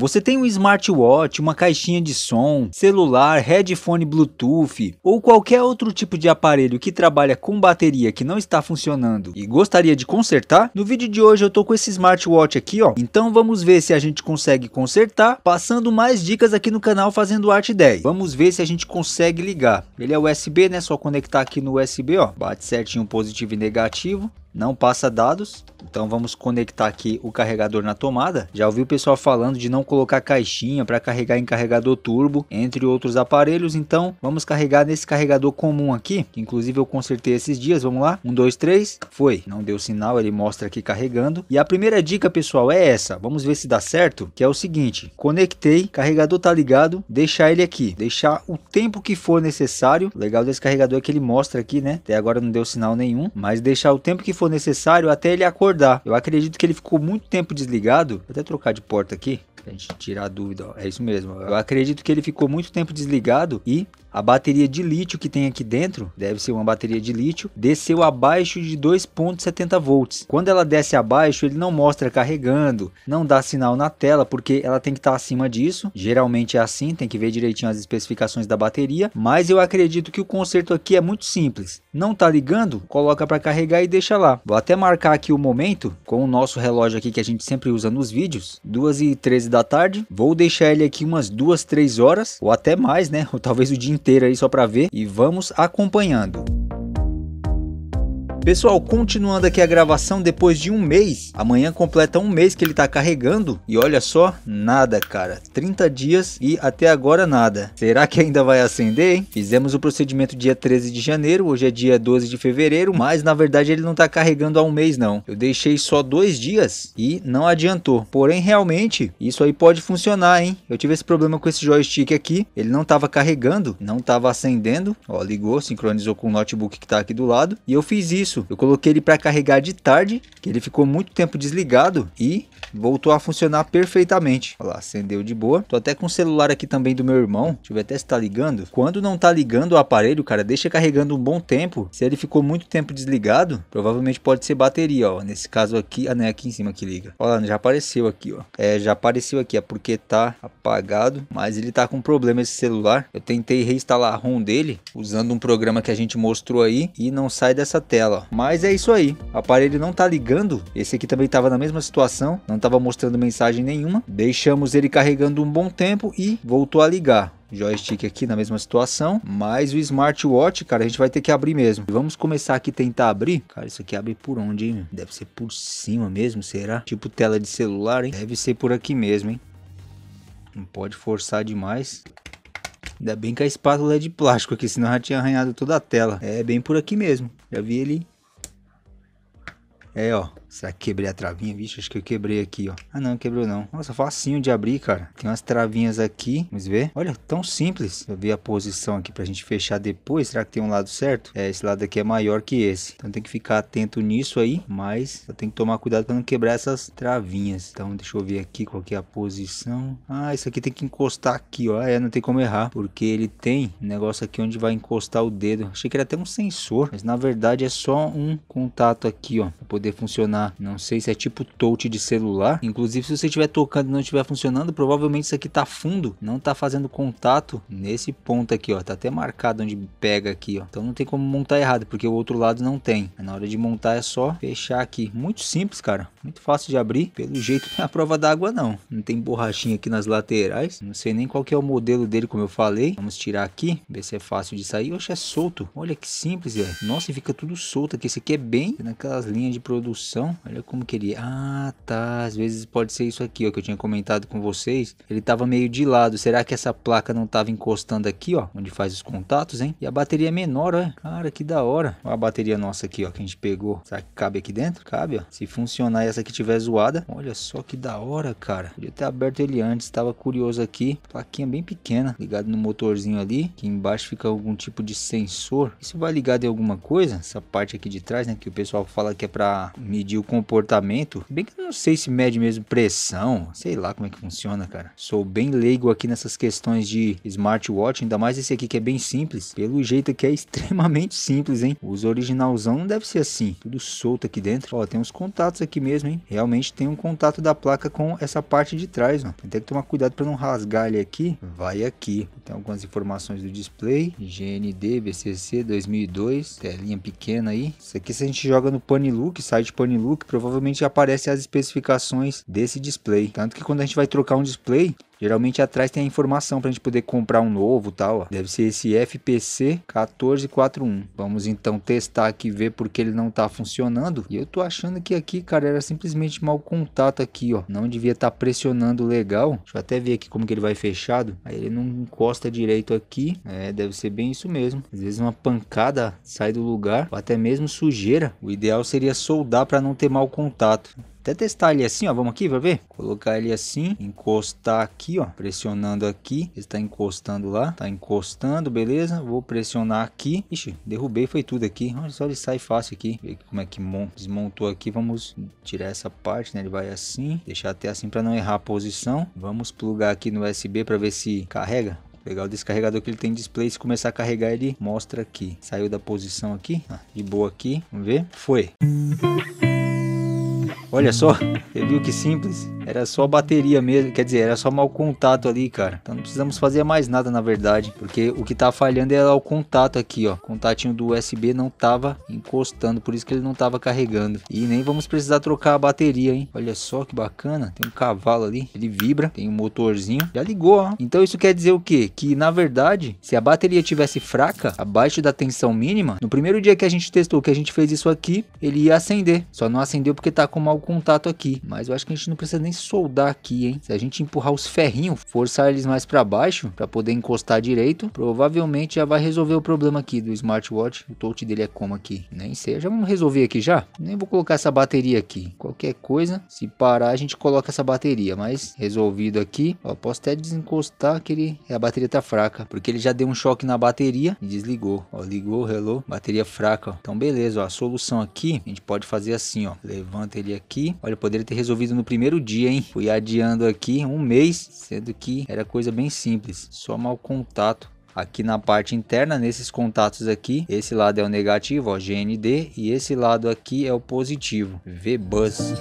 Você tem um smartwatch, uma caixinha de som, celular, headphone Bluetooth ou qualquer outro tipo de aparelho que trabalha com bateria que não está funcionando e gostaria de consertar? No vídeo de hoje eu tô com esse smartwatch aqui, ó. Então vamos ver se a gente consegue consertar, passando mais dicas aqui no canal fazendo arte 10. Vamos ver se a gente consegue ligar. Ele é USB, né? Só conectar aqui no USB, ó. Bate certinho positivo e negativo, não passa dados. Então vamos conectar aqui o carregador na tomada. Já ouvi o pessoal falando de não colocar caixinha para carregar em carregador turbo, entre outros aparelhos. Então vamos carregar nesse carregador comum aqui, que inclusive eu consertei esses dias. Vamos lá? Um, dois, três. Foi. Não deu sinal, ele mostra aqui carregando. E a primeira dica, pessoal, é essa. Vamos ver se dá certo, que é o seguinte. Conectei, carregador tá ligado, deixar ele aqui. Deixar o tempo que for necessário. O legal desse carregador é que ele mostra aqui, né? Até agora não deu sinal nenhum, mas deixar o tempo que for necessário até ele acordar acordar. Eu acredito que ele ficou muito tempo desligado. Vou até trocar de porta aqui. Pra gente tirar a dúvida, ó. é isso mesmo. Eu acredito que ele ficou muito tempo desligado e a bateria de lítio que tem aqui dentro, deve ser uma bateria de lítio, desceu abaixo de 2.70 volts. Quando ela desce abaixo, ele não mostra carregando, não dá sinal na tela, porque ela tem que estar tá acima disso. Geralmente é assim, tem que ver direitinho as especificações da bateria, mas eu acredito que o conserto aqui é muito simples. Não tá ligando? Coloca para carregar e deixa lá. Vou até marcar aqui o momento com o nosso relógio aqui que a gente sempre usa nos vídeos, 2 e 13 da tarde. Vou deixar ele aqui umas 2, 3 horas, ou até mais, né? Ou talvez o dia inteira aí só para ver e vamos acompanhando. Pessoal, continuando aqui a gravação depois de um mês. Amanhã completa um mês que ele tá carregando e olha só, nada, cara. 30 dias e até agora nada. Será que ainda vai acender, hein? Fizemos o procedimento dia 13 de janeiro, hoje é dia 12 de fevereiro, mas na verdade ele não tá carregando há um mês não. Eu deixei só dois dias e não adiantou. Porém, realmente, isso aí pode funcionar, hein? Eu tive esse problema com esse joystick aqui, ele não tava carregando, não tava acendendo. Ó, ligou, sincronizou com o notebook que tá aqui do lado e eu fiz isso eu coloquei ele para carregar de tarde, que ele ficou muito tempo desligado e voltou a funcionar perfeitamente. Olha lá, acendeu de boa. Tô até com o celular aqui também do meu irmão. Deixa eu ver até se tá ligando. Quando não tá ligando o aparelho, cara, deixa carregando um bom tempo. Se ele ficou muito tempo desligado, provavelmente pode ser bateria, ó. Nesse caso aqui, ah, não é aqui em cima que liga. Olha lá, já apareceu aqui, ó. É, já apareceu aqui, é porque tá apagado, mas ele tá com problema esse celular. Eu tentei reinstalar a ROM dele usando um programa que a gente mostrou aí e não sai dessa tela, ó. Mas é isso aí. O aparelho não tá ligando. Esse aqui também tava na mesma situação. Não tava mostrando mensagem nenhuma. Deixamos ele carregando um bom tempo e voltou a ligar joystick aqui na mesma situação, mas o smartwatch, cara, a gente vai ter que abrir mesmo. Vamos começar aqui tentar abrir. Cara, isso aqui abre por onde, hein? Deve ser por cima mesmo, será? Tipo tela de celular, hein? Deve ser por aqui mesmo, hein? Não pode forçar demais. Ainda bem que a espátula é de plástico aqui, senão já tinha arranhado toda a tela. É bem por aqui mesmo. Já vi ele. É, ó. Será que quebrei a travinha? Vixe, acho que eu quebrei aqui, ó. Ah, não, quebrou não. Nossa, facinho assim de abrir, cara. Tem umas travinhas aqui. Vamos ver. Olha, tão simples. Eu ver a posição aqui pra gente fechar depois. Será que tem um lado certo? É, esse lado aqui é maior que esse. Então tem que ficar atento nisso aí. Mas só tem que tomar cuidado pra não quebrar essas travinhas. Então deixa eu ver aqui qual que é a posição. Ah, isso aqui tem que encostar aqui, ó. É, não tem como errar. Porque ele tem um negócio aqui onde vai encostar o dedo. Achei que era até um sensor. Mas na verdade é só um contato aqui, ó. Pra poder funcionar funcionar. Não sei se é tipo touch de celular. Inclusive, se você estiver tocando e não estiver funcionando, provavelmente isso aqui tá fundo, não tá fazendo contato nesse ponto aqui, ó. Tá até marcado onde pega aqui, ó. Então não tem como montar errado, porque o outro lado não tem. Na hora de montar é só fechar aqui. Muito simples, cara. Muito fácil de abrir. Pelo jeito não é a prova d'água, não. Não tem borrachinha aqui nas laterais. Não sei nem qual que é o modelo dele, como eu falei. Vamos tirar aqui, ver se é fácil de sair. Oxe, é solto. Olha que simples, velho. Nossa, fica tudo solto aqui. Esse aqui é bem naquelas linhas de produção olha como que ele... Ah, tá. Às vezes pode ser isso aqui, ó, que eu tinha comentado com vocês. Ele tava meio de lado. Será que essa placa não tava encostando aqui, ó? Onde faz os contatos, hein? E a bateria é menor, ó. Cara, que da hora. Olha a bateria nossa aqui, ó, que a gente pegou. Será que cabe aqui dentro? Cabe, ó. Se funcionar e essa aqui tiver zoada. Olha só que da hora, cara. Podia ter aberto ele antes. Tava curioso aqui. Plaquinha bem pequena. Ligado no motorzinho ali. Aqui embaixo fica algum tipo de sensor. Isso vai ligado em alguma coisa? Essa parte aqui de trás, né? Que o pessoal fala que é pra medir o comportamento. Bem que eu não sei se mede mesmo pressão, sei lá como é que funciona, cara. Sou bem leigo aqui nessas questões de smartwatch, ainda mais esse aqui que é bem simples. Pelo jeito que é extremamente simples, hein? Os originalzão não deve ser assim, tudo solto aqui dentro. Ó, tem uns contatos aqui mesmo, hein? Realmente tem um contato da placa com essa parte de trás, mano. Tem que tomar cuidado para não rasgar ele aqui. Vai aqui. Tem algumas informações do display, GND, VCC 2002, telinha pequena aí. Isso aqui se a gente joga no Panilook, site PaniLu. Facebook, provavelmente aparece as especificações desse display. Tanto que quando a gente vai trocar um display, Geralmente atrás tem a informação para a gente poder comprar um novo tal. Ó. Deve ser esse FPC 1441. Vamos então testar aqui ver porque ele não está funcionando. E eu tô achando que aqui, cara, era simplesmente mau contato aqui, ó. Não devia estar tá pressionando legal. Deixa eu até ver aqui como que ele vai fechado. Aí ele não encosta direito aqui. É, deve ser bem isso mesmo. Às vezes uma pancada sai do lugar ou até mesmo sujeira. O ideal seria soldar para não ter mau contato. Até testar ele assim, ó. Vamos aqui, vai ver? Colocar ele assim, encostar aqui, ó. Pressionando aqui. Ele tá encostando lá. Tá encostando, beleza? Vou pressionar aqui. Ixi, derrubei, foi tudo aqui. Olha só, ele sai fácil aqui. Ver como é que desmontou aqui. Vamos tirar essa parte, né? Ele vai assim. Deixar até assim para não errar a posição. Vamos plugar aqui no USB para ver se carrega. Legal, o descarregador que ele tem display. Se começar a carregar, ele mostra aqui. Saiu da posição aqui. Ah, de boa aqui. Vamos ver. Foi. Olha só, você viu que simples? Era só bateria mesmo, quer dizer, era só mau contato ali, cara. Então não precisamos fazer mais nada, na verdade. Porque o que tá falhando era o contato aqui, ó. O contatinho do USB não tava encostando, por isso que ele não tava carregando. E nem vamos precisar trocar a bateria, hein. Olha só que bacana. Tem um cavalo ali, ele vibra, tem um motorzinho. Já ligou, ó. Então isso quer dizer o quê? Que, na verdade, se a bateria tivesse fraca, abaixo da tensão mínima, no primeiro dia que a gente testou, que a gente fez isso aqui, ele ia acender. Só não acendeu porque tá com mau contato aqui. Mas eu acho que a gente não precisa nem soldar aqui, hein? Se a gente empurrar os ferrinhos, forçar eles mais para baixo, para poder encostar direito, provavelmente já vai resolver o problema aqui do smartwatch. O touch dele é como aqui? Nem sei, já vamos resolver aqui já? Nem vou colocar essa bateria aqui. Qualquer coisa, se parar, a gente coloca essa bateria, mas resolvido aqui. Ó, posso até desencostar que ele... a bateria tá fraca, porque ele já deu um choque na bateria e desligou. Ó, ligou, relou, bateria fraca, ó. Então, beleza, ó, a solução aqui, a gente pode fazer assim, ó. Levanta ele aqui. Olha, poderia ter resolvido no primeiro dia, hein? Fui adiando aqui um mês, sendo que era coisa bem simples, só mal contato aqui na parte interna nesses contatos aqui esse lado é o negativo ó GND e esse lado aqui é o positivo VBUS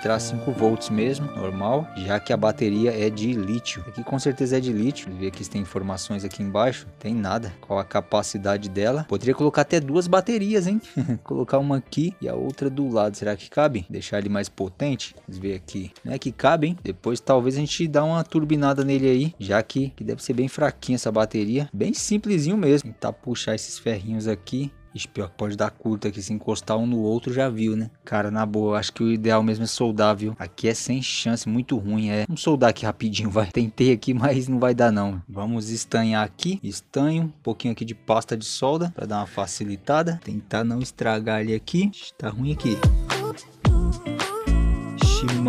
entrar 5 volts mesmo, normal, já que a bateria é de lítio. Aqui com certeza é de lítio, vê que tem informações aqui embaixo, tem nada, qual a capacidade dela. Poderia colocar até duas baterias, hein? colocar uma aqui e a outra do lado, será que cabe? Deixar ele mais potente, vamos ver aqui, não é que cabe, hein? Depois talvez a gente dá uma turbinada nele aí, já que, que deve ser bem fraquinha essa bateria, bem simplesinho mesmo. Tentar puxar esses ferrinhos aqui Ixi, pior que pode dar curto aqui, se encostar um no outro já viu, né? Cara, na boa, acho que o ideal mesmo é soldar, viu? Aqui é sem chance, muito ruim, é. Vamos soldar aqui rapidinho, vai. Tentei aqui, mas não vai dar não. Vamos estanhar aqui, estanho, um pouquinho aqui de pasta de solda pra dar uma facilitada. Tentar não estragar ele aqui. Ixi, tá ruim aqui.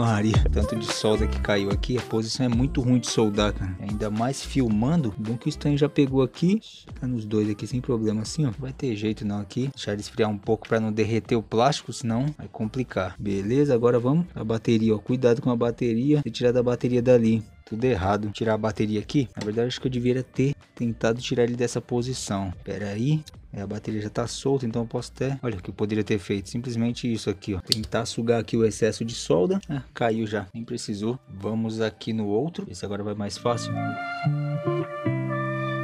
Maria, tanto de solda que caiu aqui, a posição é muito ruim de soldar, cara. É ainda mais filmando. Bom que o Stan já pegou aqui. Tá nos dois aqui sem problema, assim, ó. Vai ter jeito não aqui. Deixar ele esfriar um pouco pra não derreter o plástico, senão vai complicar. Beleza, agora vamos. A bateria, ó. Cuidado com a bateria. Retirar da bateria dali tudo errado. Vou tirar a bateria aqui. Na verdade, acho que eu deveria ter tentado tirar ele dessa posição. Pera aí. É, a bateria já tá solta, então eu posso até... Olha o que eu poderia ter feito. Simplesmente isso aqui, ó. Tentar sugar aqui o excesso de solda. Ah, caiu já. Nem precisou. Vamos aqui no outro. Esse agora vai mais fácil.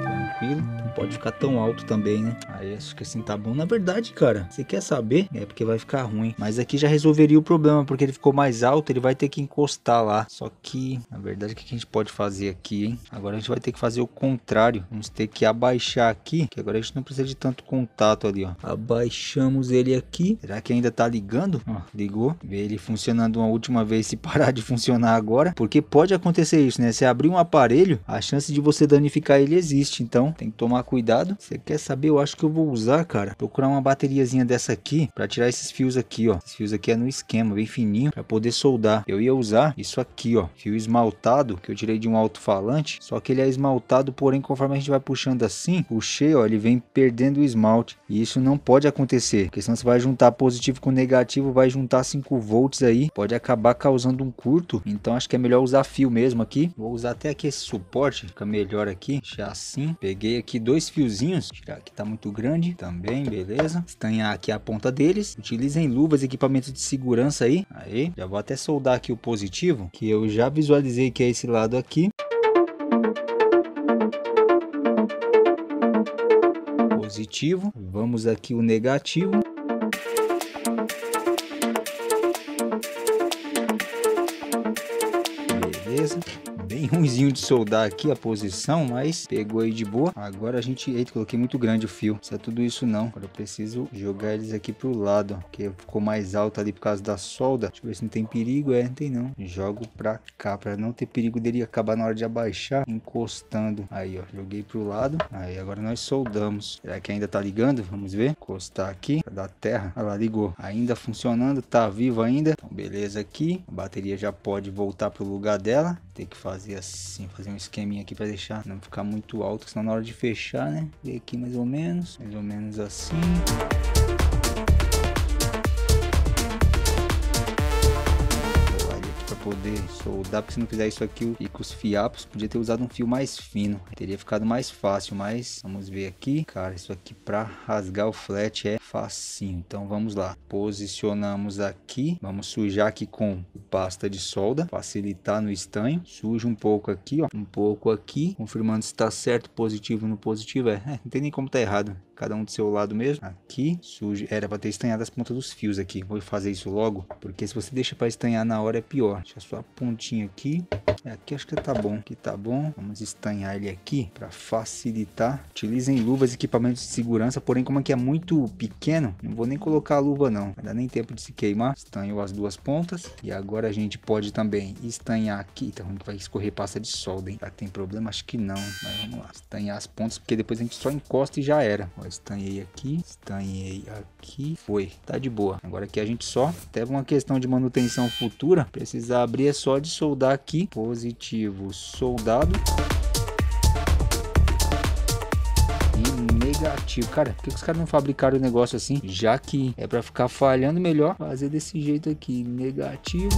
Tranquilo pode ficar tão alto também, né? Aí acho que assim tá bom. Na verdade, cara, você quer saber? É porque vai ficar ruim. Mas aqui já resolveria o problema, porque ele ficou mais alto, ele vai ter que encostar lá. Só que, na verdade, o que a gente pode fazer aqui, hein? Agora a gente vai ter que fazer o contrário. Vamos ter que abaixar aqui, que agora a gente não precisa de tanto contato ali, ó. Abaixamos ele aqui. Será que ainda tá ligando? Ó, ligou. Vê ele funcionando uma última vez, se parar de funcionar agora. Porque pode acontecer isso, né? Você abrir um aparelho, a chance de você danificar ele existe. Então, tem que tomar cuidado. Você quer saber? Eu acho que eu vou usar, cara. Procurar uma bateriazinha dessa aqui para tirar esses fios aqui, ó. Esses fios aqui é no esquema, bem fininho, para poder soldar. Eu ia usar isso aqui, ó. Fio esmaltado que eu tirei de um alto-falante. Só que ele é esmaltado, porém, conforme a gente vai puxando assim, puxei, ó, ele vem perdendo o esmalte. E isso não pode acontecer, porque senão você vai juntar positivo com negativo, vai juntar 5 volts aí, pode acabar causando um curto. Então acho que é melhor usar fio mesmo aqui. Vou usar até aqui esse suporte, fica melhor aqui. Já assim, peguei aqui dois dois fiozinhos, tirar aqui tá muito grande também, beleza? Estanhar aqui a ponta deles, utilizem luvas, equipamento de segurança aí. Aí, já vou até soldar aqui o positivo, que eu já visualizei que é esse lado aqui. Positivo, vamos aqui o negativo. Beleza bem ruimzinho de soldar aqui a posição, mas pegou aí de boa. Agora a gente... Eita, coloquei muito grande o fio. Não é tudo isso não. Agora eu preciso jogar eles aqui pro lado, ó, porque ficou mais alto ali por causa da solda. Deixa eu ver se não tem perigo. É, não tem não. Jogo pra cá, pra não ter perigo dele acabar na hora de abaixar, encostando. Aí, ó, joguei pro lado. Aí, agora nós soldamos. Será que ainda tá ligando? Vamos ver. Encostar aqui, da terra. Olha lá, ligou. Ainda funcionando, tá vivo ainda. Então, beleza aqui. A bateria já pode voltar pro lugar dela ter que fazer assim, fazer um esqueminha aqui para deixar não ficar muito alto, senão na hora de fechar, né? E aqui mais ou menos, mais ou menos assim. poder soldar, porque se não fizer isso aqui e com os fiapos, podia ter usado um fio mais fino. Teria ficado mais fácil, mas vamos ver aqui. Cara, isso aqui para rasgar o flat é facinho. Então vamos lá. Posicionamos aqui. Vamos sujar aqui com pasta de solda, facilitar no estanho. Suja um pouco aqui, ó. Um pouco aqui, confirmando se está certo, positivo no positivo. É, é, não tem nem como tá errado cada um do seu lado mesmo. Aqui surge, era para ter estanhado as pontas dos fios aqui. Vou fazer isso logo, porque se você deixa para estanhar na hora é pior. Deixa só a pontinha aqui. É, aqui acho que tá bom, aqui tá bom. Vamos estanhar ele aqui para facilitar. Utilizem luvas e equipamentos de segurança, porém como aqui é muito pequeno, não vou nem colocar a luva não. Não dá nem tempo de se queimar. Estanhou as duas pontas e agora a gente pode também estanhar aqui. Então vai escorrer pasta de solda, hein? Tá, tem problema? Acho que não, mas vamos lá. Estanhar as pontas porque depois a gente só encosta e já era. Ó, Estanhei aqui, estanhei aqui. Foi, tá de boa. Agora aqui a gente só, até uma questão de manutenção futura, precisar abrir é só de soldar aqui. Positivo, soldado. negativo. Cara, por que, os caras não fabricaram o negócio assim? Já que é para ficar falhando melhor, fazer desse jeito aqui. Negativo.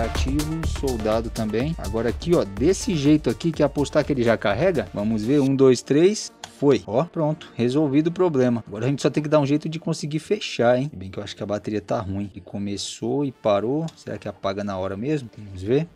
ativo, soldado também. Agora aqui, ó, desse jeito aqui que apostar que ele já carrega. Vamos ver, um, dois, três foi. Ó, pronto, resolvido o problema. Agora a gente só tem que dar um jeito de conseguir fechar, hein? Bem que eu acho que a bateria tá ruim. E começou e parou. Será que apaga na hora mesmo? Vamos ver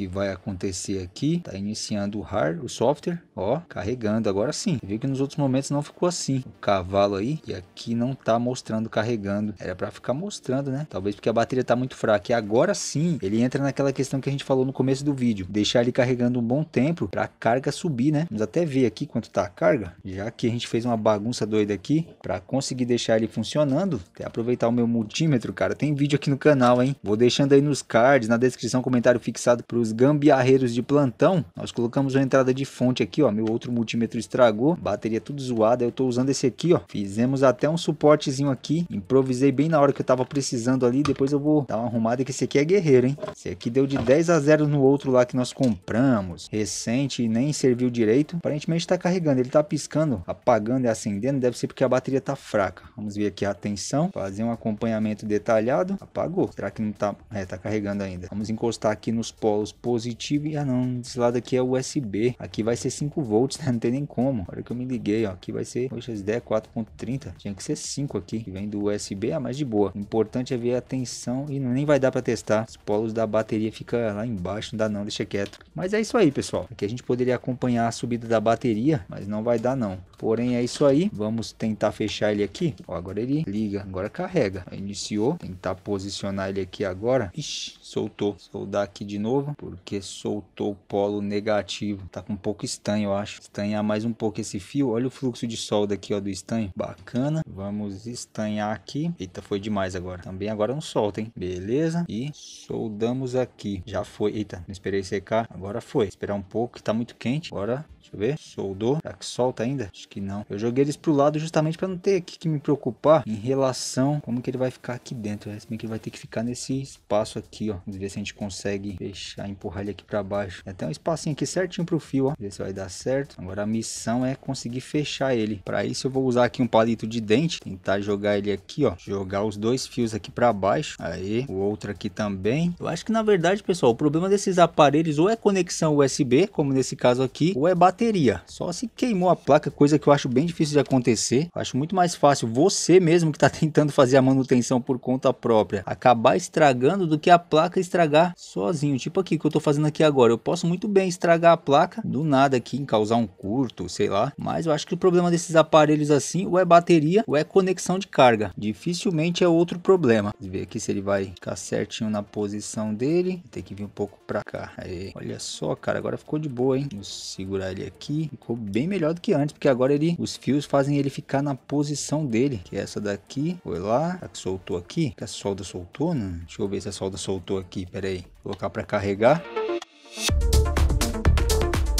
que vai acontecer aqui. Tá iniciando o hard, o software, ó, carregando. Agora sim. Você viu que nos outros momentos não ficou assim. O cavalo aí, e aqui não tá mostrando carregando. Era para ficar mostrando, né? Talvez porque a bateria tá muito fraca. E agora sim, ele entra naquela questão que a gente falou no começo do vídeo. Deixar ele carregando um bom tempo para a carga subir, né? Vamos até ver aqui quanto tá a carga. Já que a gente fez uma bagunça doida aqui para conseguir deixar ele funcionando. Até aproveitar o meu multímetro, cara. Tem vídeo aqui no canal, hein? Vou deixando aí nos cards, na descrição, comentário fixado para os Gambiarreiros de plantão, nós colocamos uma entrada de fonte aqui, ó. Meu outro multímetro estragou, bateria tudo zoada, eu tô usando esse aqui, ó. Fizemos até um suportezinho aqui, improvisei bem na hora que eu tava precisando ali, depois eu vou dar uma arrumada que esse aqui é guerreiro, hein. Esse aqui deu de 10 a 0 no outro lá que nós compramos, recente, nem serviu direito. Aparentemente tá carregando, ele tá piscando, apagando e acendendo, deve ser porque a bateria tá fraca. Vamos ver aqui a tensão, fazer um acompanhamento detalhado. Apagou, será que não tá, é, tá carregando ainda. Vamos encostar aqui nos polos volts positivo e ah não, desse lado aqui é USB, aqui vai ser 5 volts, né? não tem nem como, Olha que eu me liguei, ó, aqui vai ser, poxa, essa ideia é 4.30, tinha que ser 5 aqui, que vem do USB, ah, mas de boa, o importante é ver a tensão e nem vai dar para testar, os polos da bateria fica lá embaixo, não dá não, deixa quieto, mas é isso aí pessoal, aqui a gente poderia acompanhar a subida da bateria, mas não vai dar não, porém é isso aí, vamos tentar fechar ele aqui, ó, agora ele liga, agora carrega, iniciou, tentar posicionar ele aqui agora, ixi, soltou, soldar aqui de novo, porque soltou o polo negativo. Tá com um pouco estanho, eu acho. Estanhar mais um pouco esse fio. Olha o fluxo de solda aqui, ó, do estanho. Bacana. Vamos estanhar aqui. Eita, foi demais agora. Também agora não solta, hein? Beleza. E soldamos aqui. Já foi. Eita, não esperei secar. Agora foi. Esperar um pouco, que tá muito quente. Agora Deixa eu ver. Soldou. Será que solta ainda? Acho que não. Eu joguei eles pro lado justamente para não ter aqui que me preocupar em relação como que ele vai ficar aqui dentro. Né? Se bem que ele vai ter que ficar nesse espaço aqui, ó. Vamos ver se a gente consegue fechar, empurrar ele aqui para baixo. Tem até um espacinho aqui certinho pro fio, ó. Ver se vai dar certo. Agora a missão é conseguir fechar ele. Para isso eu vou usar aqui um palito de dente. Tentar jogar ele aqui, ó. Jogar os dois fios aqui para baixo. Aí, o outro aqui também. Eu acho que na verdade, pessoal, o problema desses aparelhos ou é conexão USB, como nesse caso aqui, ou é bateria bateria. Só se queimou a placa, coisa que eu acho bem difícil de acontecer. Eu acho muito mais fácil você mesmo que está tentando fazer a manutenção por conta própria, acabar estragando do que a placa estragar sozinho. Tipo aqui que eu estou fazendo aqui agora. Eu posso muito bem estragar a placa do nada aqui, causar um curto, sei lá. Mas eu acho que o problema desses aparelhos assim, ou é bateria, ou é conexão de carga. Dificilmente é outro problema. Vamos ver aqui se ele vai ficar certinho na posição dele. Tem que vir um pouco para cá. Aí, olha só, cara, agora ficou de boa, hein? Vou segurar ele ele aqui. Ficou bem melhor do que antes, porque agora ele, os fios fazem ele ficar na posição dele, que é essa daqui. Foi lá, a que soltou aqui, que a solda soltou, né? Deixa eu ver se a solda soltou aqui, peraí. Vou colocar para carregar.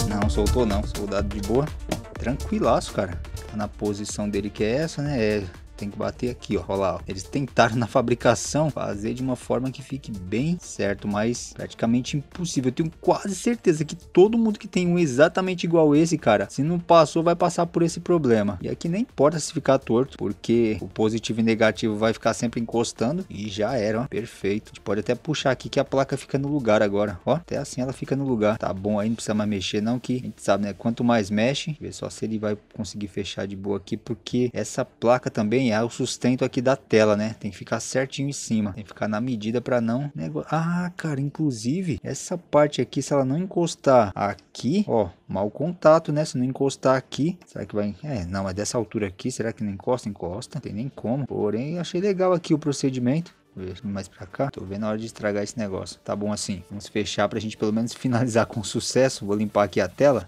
Não soltou não, soldado de boa. Tranquilaço, cara. Tá na posição dele que é essa, né? É tem que bater aqui, ó, lá, Ó. Eles tentaram na fabricação fazer de uma forma que fique bem certo, mas praticamente impossível. Eu tenho quase certeza que todo mundo que tem um exatamente igual esse, cara, se não passou, vai passar por esse problema. E aqui nem importa se ficar torto, porque o positivo e negativo vai ficar sempre encostando e já era, ó. perfeito. A gente pode até puxar aqui que a placa fica no lugar agora, ó, até assim ela fica no lugar. Tá bom, aí não precisa mais mexer não, que a gente sabe, né, quanto mais mexe, ver só se ele vai conseguir fechar de boa aqui, porque essa placa também delinear é o sustento aqui da tela, né? Tem que ficar certinho em cima, tem que ficar na medida para não... Ah, cara, inclusive, essa parte aqui, se ela não encostar aqui, ó, mau contato, né? Se não encostar aqui, será que vai... É, não, mas é dessa altura aqui, será que não encosta? Encosta, não tem nem como. Porém, achei legal aqui o procedimento mais pra cá. Tô vendo a hora de estragar esse negócio. Tá bom assim. Vamos fechar pra gente pelo menos finalizar com sucesso. Vou limpar aqui a tela.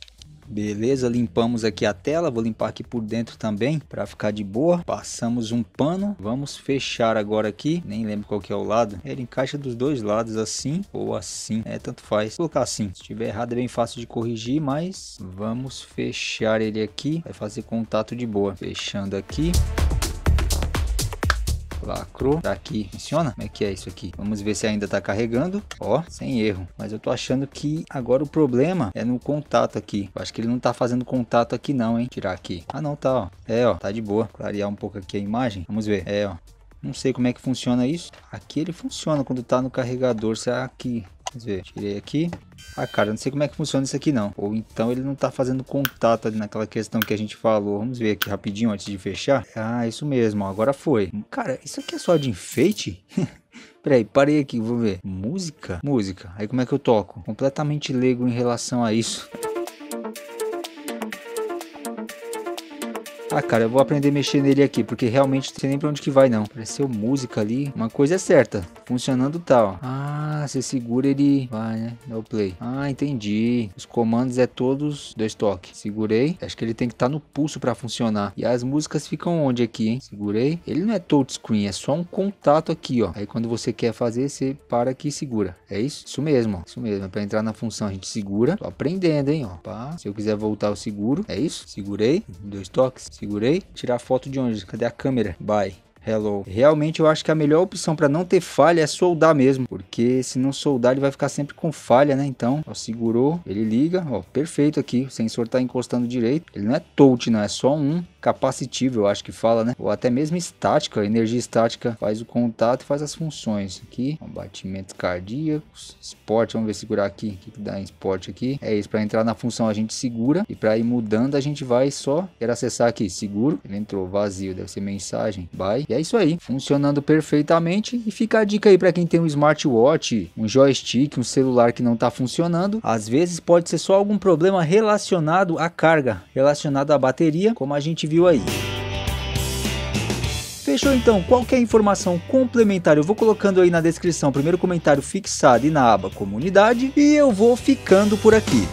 Beleza, limpamos aqui a tela, vou limpar aqui por dentro também para ficar de boa. Passamos um pano, vamos fechar agora aqui, nem lembro qual que é o lado. Ele encaixa dos dois lados assim ou assim, é tanto faz. Vou colocar assim, se estiver errado é bem fácil de corrigir, mas vamos fechar ele aqui, vai fazer contato de boa. Fechando aqui lacro Tá aqui, funciona? Como é que é isso aqui? Vamos ver se ainda tá carregando. Ó, sem erro. Mas eu tô achando que agora o problema é no contato aqui. Eu acho que ele não tá fazendo contato aqui não, hein? Tirar aqui. Ah, não, tá, ó. É, ó, tá de boa. Clarear um pouco aqui a imagem. Vamos ver. É, ó. Não sei como é que funciona isso. Aqui ele funciona quando tá no carregador. Será que... Vamos ver. Tirei aqui. Ah, cara, não sei como é que funciona isso aqui não. Ou então ele não tá fazendo contato ali naquela questão que a gente falou. Vamos ver aqui rapidinho antes de fechar. Ah, isso mesmo, agora foi. Cara, isso aqui é só de enfeite? Peraí, parei aqui, vou ver. Música? Música. Aí como é que eu toco? Completamente leigo em relação a isso. Ah, cara, eu vou aprender a mexer nele aqui, porque realmente não sei nem pra onde que vai, não. Apareceu música ali. Uma coisa é certa. Funcionando tal. ah, você segura ele. Vai, né? Dá o play. Ah, entendi. Os comandos é todos dois toques. Segurei. Acho que ele tem que estar tá no pulso pra funcionar. E as músicas ficam onde aqui, hein? Segurei. Ele não é touchscreen, é só um contato aqui, ó. Aí quando você quer fazer, você para aqui e segura. É isso? Isso mesmo, ó. Isso mesmo. É pra entrar na função, a gente segura. Tô aprendendo, hein, ó. Pá. Se eu quiser voltar, eu seguro. É isso? Segurei. Dois toques. Segurei. Tirar foto de onde? Cadê a câmera? Bye. Hello. Realmente eu acho que a melhor opção para não ter falha é soldar mesmo, porque se não soldar ele vai ficar sempre com falha, né? Então, ó, segurou, ele liga, ó, perfeito aqui, o sensor tá encostando direito. Ele não é touch, não, é só um capacitivo, eu acho que fala, né? Ou até mesmo estática, a energia estática faz o contato e faz as funções. Aqui, ó, batimentos cardíacos, esporte, vamos ver segurar aqui, o que, que dá em esporte aqui? É isso, para entrar na função a gente segura e para ir mudando a gente vai só, quero acessar aqui, seguro, ele entrou vazio, deve ser mensagem, bye é isso aí, funcionando perfeitamente. E fica a dica aí para quem tem um smartwatch, um joystick, um celular que não está funcionando. Às vezes pode ser só algum problema relacionado à carga, relacionado à bateria, como a gente viu aí. Fechou então? Qualquer é informação complementar eu vou colocando aí na descrição, primeiro comentário fixado e na aba comunidade, e eu vou ficando por aqui.